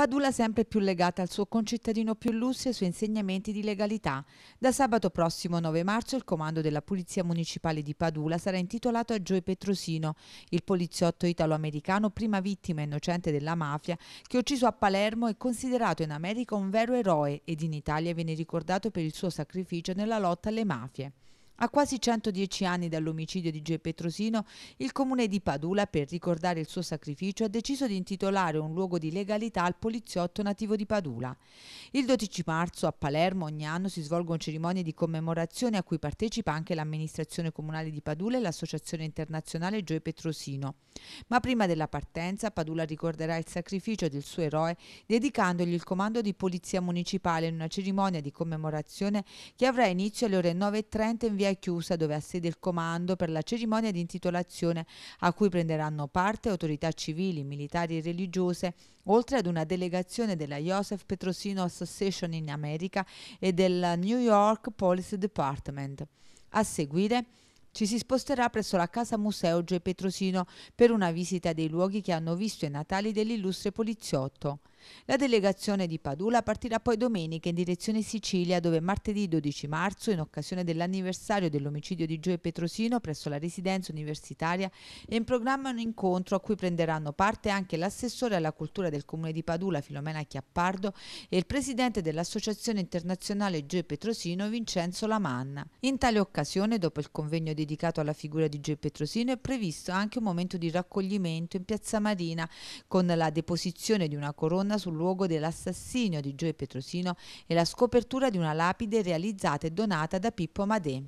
Padula sempre più legata al suo concittadino più lusso e ai suoi insegnamenti di legalità. Da sabato prossimo 9 marzo il comando della Polizia Municipale di Padula sarà intitolato a Joe Petrosino, il poliziotto italo-americano prima vittima innocente della mafia che ucciso a Palermo è considerato in America un vero eroe ed in Italia viene ricordato per il suo sacrificio nella lotta alle mafie. A quasi 110 anni dall'omicidio di G. Petrosino, il comune di Padula, per ricordare il suo sacrificio, ha deciso di intitolare un luogo di legalità al poliziotto nativo di Padula. Il 12 marzo a Palermo ogni anno si svolgono cerimonie di commemorazione a cui partecipa anche l'amministrazione comunale di Padula e l'associazione internazionale Gioe Petrosino. Ma prima della partenza Padula ricorderà il sacrificio del suo eroe dedicandogli il comando di polizia municipale in una cerimonia di commemorazione che avrà inizio alle ore 9.30 in via Galleria Chiusa dove ha sede il comando per la cerimonia di intitolazione a cui prenderanno parte autorità civili, militari e religiose, oltre ad una delegazione della Joseph Petrosino Association in America e del New York Police Department. A seguire ci si sposterà presso la Casa Museo Gio Petrosino per una visita dei luoghi che hanno visto i natali dell'illustre poliziotto. La delegazione di Padula partirà poi domenica in direzione Sicilia dove martedì 12 marzo, in occasione dell'anniversario dell'omicidio di Gioe Petrosino presso la residenza universitaria, è in programma un incontro a cui prenderanno parte anche l'assessore alla cultura del comune di Padula Filomena Chiappardo e il presidente dell'Associazione Internazionale Gioe Petrosino Vincenzo Lamanna. In tale occasione, dopo il convegno di dedicato alla figura di Gio Petrosino è previsto anche un momento di raccoglimento in piazza Marina con la deposizione di una corona sul luogo dell'assassinio di Gio Petrosino e la scopertura di una lapide realizzata e donata da Pippo Madè.